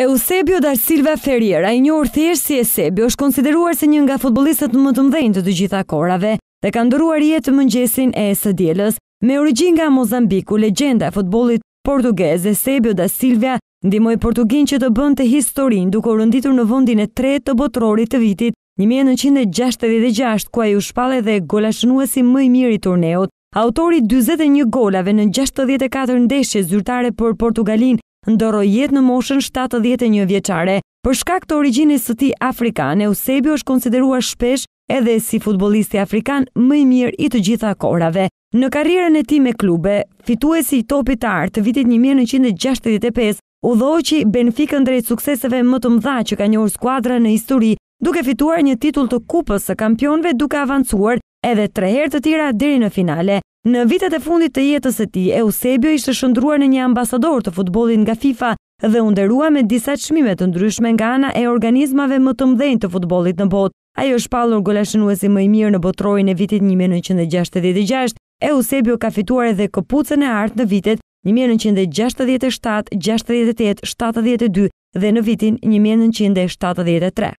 Eusebio da Silva Ferreira, i njohur thjesht si Eusebio, është konsideruar se një nga futbollistët më të mëdhenj të të gjitha kohërave dhe ka ndëruar jetën mëngjesin e së djeles. Me origjinë nga Mozambiku, legjenda e futbollit portugez Eusebio da Silva ndihmoi portugin që të bënte historinë duke u rënditur në vendin e tretë të botrorit të vitit 1966, ku ai u shpallë dhe golashënuesi më i mirë i turneut. Autori 41 golave në 64 ndeshje zyrtare për Portugalinë ndoro jetë në moshën 7 djetë e një vjeqare. Përshka këtë së ti Afrikane, Eusebio është konsideruar shpesh edhe si futbolisti Afrikan mëj mirë i të gjitha korave. Në karirën e ti me klube, fitu e si topi të artë të vitit 1965, u dhoqi benfikën drejtë sukseseve më të mdha që ka njërë skuadra në histori, duke fituar një titull të kupës së kampionve duke avancuar edhe tre herë të tjera deri në finale. Në vitet e fundit të jetës së tij, Eusebio ishte shndruar në një ambasador të futbollit nga FIFA dhe u ndërua me disa çmime të ndryshme nga ana e organizmave më të mëdhenj të futbollit në botë. Ai është pallur golashënuesi më i mirë në botrorin e vitit 1966. Eusebio ka fituar edhe këpucën e artë në vitet 1967, 68, 72 dhe në vitin 1973.